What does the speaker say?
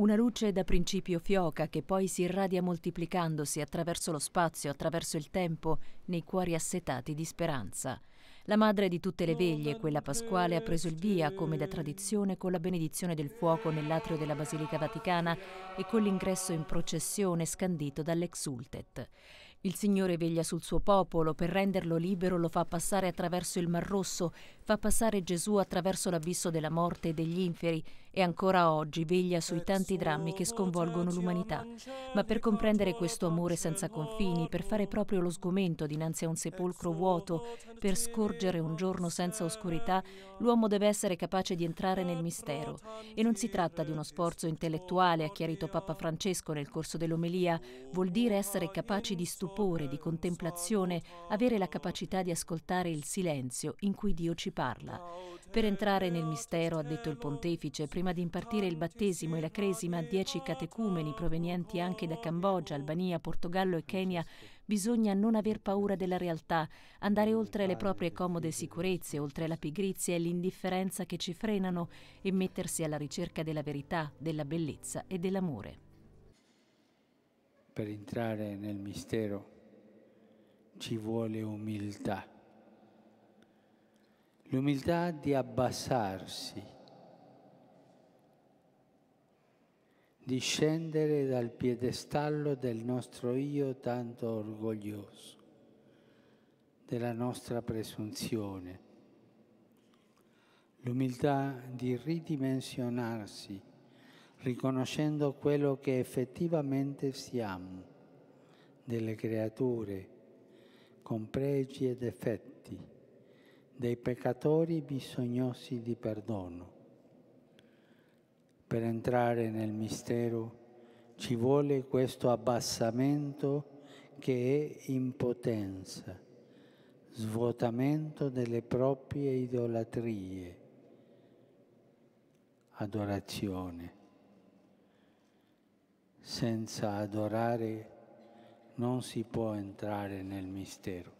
Una luce da principio fioca che poi si irradia moltiplicandosi attraverso lo spazio, attraverso il tempo, nei cuori assetati di speranza. La madre di tutte le veglie, quella pasquale, ha preso il via, come da tradizione, con la benedizione del fuoco nell'atrio della Basilica Vaticana e con l'ingresso in processione scandito dall'Exultet. Il Signore veglia sul suo popolo, per renderlo libero lo fa passare attraverso il Mar Rosso, fa passare Gesù attraverso l'abisso della morte e degli inferi e ancora oggi veglia sui tanti drammi che sconvolgono l'umanità. Ma per comprendere questo amore senza confini, per fare proprio lo sgomento dinanzi a un sepolcro vuoto, per scorgere un giorno senza oscurità, l'uomo deve essere capace di entrare nel mistero. E non si tratta di uno sforzo intellettuale, ha chiarito Papa Francesco nel corso dell'omelia, vuol dire essere capaci di stupore, di contemplazione, avere la capacità di ascoltare il silenzio in cui Dio ci parla. Per entrare nel mistero, ha detto il pontefice, prima prima di impartire il battesimo e la cresima a dieci catecumeni provenienti anche da Cambogia, Albania, Portogallo e Kenya, bisogna non aver paura della realtà, andare oltre le proprie comode sicurezze, oltre la pigrizia e l'indifferenza che ci frenano e mettersi alla ricerca della verità, della bellezza e dell'amore. Per entrare nel mistero ci vuole umiltà l'umiltà di abbassarsi discendere dal piedestallo del nostro io tanto orgoglioso, della nostra presunzione. L'umiltà di ridimensionarsi, riconoscendo quello che effettivamente siamo, delle creature, con pregi ed effetti, dei peccatori bisognosi di perdono per entrare nel mistero ci vuole questo abbassamento che è impotenza, svuotamento delle proprie idolatrie, adorazione. Senza adorare non si può entrare nel mistero.